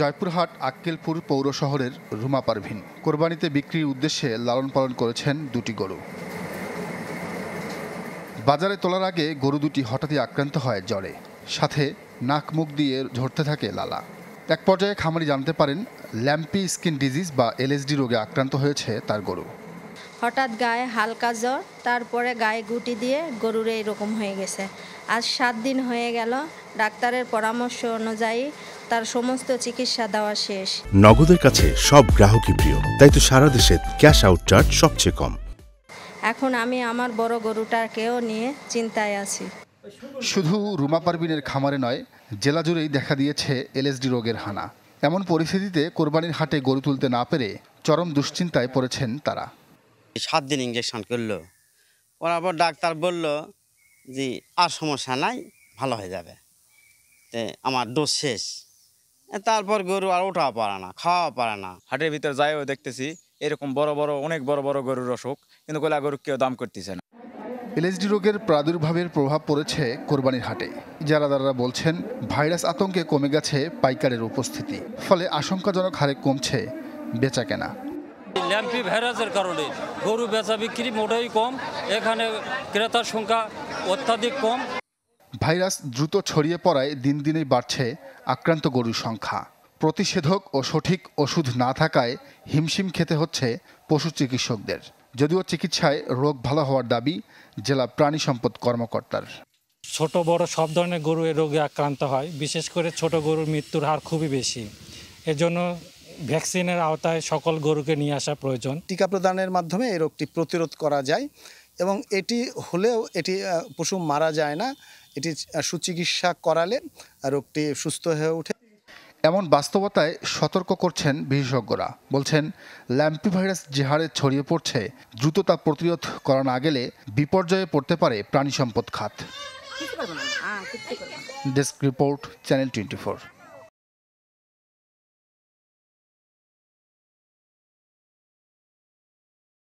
জয়পুরহাট আক্কেলপুর পৌর শহরের রুমা পারভিন কোরবানিতে বিক্রির উদ্দেশ্যে লালন পালন করেছেন দুটি গরু বাজারে তোলার আগে গরু দুটি হঠাৎই আক্রান্ত হয় জ্বরে সাথে নাক মুখ দিয়ে ঝরতে থাকে লালা এক পর্যায়ে খামারি জানতে পারেন ল্যাম্পি স্কিন ডিজিজ বা এলএসডি রোগে আক্রান্ত হয়েছে তার গরু হঠাৎ গায়ে হালকা জ্বর তারপরে গায়ে গুটি দিয়ে গরুর এইরকম হয়ে গেছে আজ সাত দিন হয়ে গেল ডাক্তারের পরামর্শ অনুযায়ী তার সমস্ত চিকিৎসা দেওয়া শেষ নগদের কাছে সব গ্রাহকই প্রিয় তাই তো সারা দেশে ক্যাশ আউট চার্জ সবচেয়ে কম এখন আমি আমার বড় গরুটাকেও নিয়ে চিন্তায় আছি শুধু রুমা পারভিনের খামারে নয় জেলা জুড়েই দেখা দিয়েছে এলএসডি রোগের হানা এমন পরিস্থিতিতে কোরবানির হাটে গরু তুলতে না পেরে চরম দুশ্চিন্তায় পড়েছেন তারা সাত দিন ইঞ্জেকশন করলো করার পর ডাক্তার বলল যে আর সমস্যা নাই ভালো হয়ে যাবে আমার ডোজ শেষ তারপর গরু আর ওঠা পারে না খাওয়া পারে না হাটের ভিতরে যাইও দেখতেছি এরকম বড় বড় অনেক বড় বড় গরুর অসুখ কিন্তু কয়লা গরু কেউ দাম করতেছে না এলএসডি রোগের প্রাদুর্ভাবের প্রভাব পড়েছে কোরবানির হাটে যারাদাররা বলছেন ভাইরাস আতঙ্কে কমে গেছে পাইকারের উপস্থিতি ফলে আশঙ্কাজনক হারে কমছে বেচা কেনা ল্যাম্পি ভাইরাসের কারণে গরু বেচা বিক্রি মোটেই কম এখানে ক্রেতার সংখ্যা অত্যাধিক কম ভাইরাস দ্রুত ছড়িয়ে পড়ায় দিন দিনেই বাড়ছে আক্রান্ত গরুর সংখ্যা প্রতিষেধক ও সঠিক ওষুধ না থাকায় হিমশিম খেতে হচ্ছে পশু চিকিৎসকদের যদিও চিকিৎসায় রোগ ভালো হওয়ার দাবি জেলা প্রাণী সম্পদ কর্মকর্তার ছোট বড় সব ধরনের গরু এ রোগে আক্রান্ত হয় বিশেষ করে ছোট গরুর মৃত্যুর হার খুবই বেশি এজন্য ভ্যাকসিনের আওতায় সকল গরুকে নিয়ে আসা প্রয়োজন টিকা প্রদানের মাধ্যমে এই রোগটি প্রতিরোধ করা যায় এবং এটি হলেও এটি পশু মারা যায় না এটি সুচিকিৎসা করালে রোগটি সুস্থ হয়ে ওঠে এমন বাস্তবতায় সতর্ক করছেন বিশেষজ্ঞরা বলছেন ল্যাম্পি ভাইরাস যে হারে ছড়িয়ে পড়ছে দ্রুত তা প্রতিরোধ করা না গেলে বিপর্যয়ে পড়তে পারে প্রাণী সম্পদ খাত ডেস্ক রিপোর্ট চ্যানেল টোয়েন্টি